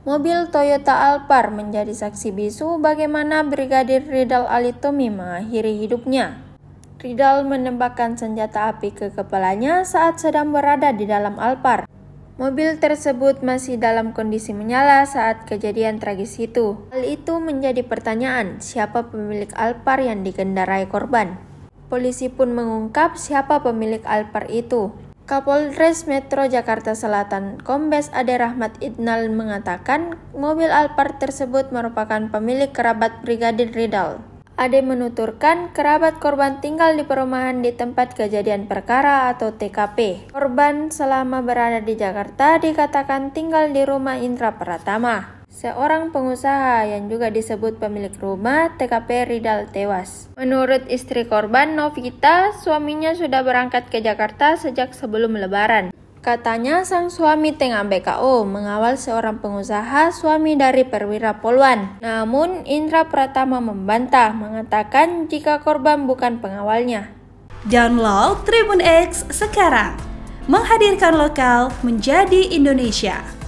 Mobil Toyota Alphard menjadi saksi bisu bagaimana Brigadir Ridal Alitomi mengakhiri hidupnya. Ridal menembakkan senjata api ke kepalanya saat sedang berada di dalam Alphard. Mobil tersebut masih dalam kondisi menyala saat kejadian tragis itu. Hal itu menjadi pertanyaan, siapa pemilik Alphard yang dikendarai korban? Polisi pun mengungkap siapa pemilik Alphard itu. Kapolres Metro Jakarta Selatan, Kombes Ade Rahmat Idnal mengatakan mobil Alphard tersebut merupakan pemilik kerabat Brigadir Ridal. Ade menuturkan kerabat korban tinggal di perumahan di tempat kejadian perkara atau TKP. Korban selama berada di Jakarta dikatakan tinggal di rumah Indra Pratama. Seorang pengusaha yang juga disebut pemilik rumah TKP Ridal tewas. Menurut istri korban Novita, suaminya sudah berangkat ke Jakarta sejak sebelum lebaran. Katanya sang suami tengah BKO mengawal seorang pengusaha suami dari perwira Polwan. Namun Indra Pratama membantah mengatakan jika korban bukan pengawalnya. Download Tribun X sekarang. Menghadirkan lokal menjadi Indonesia.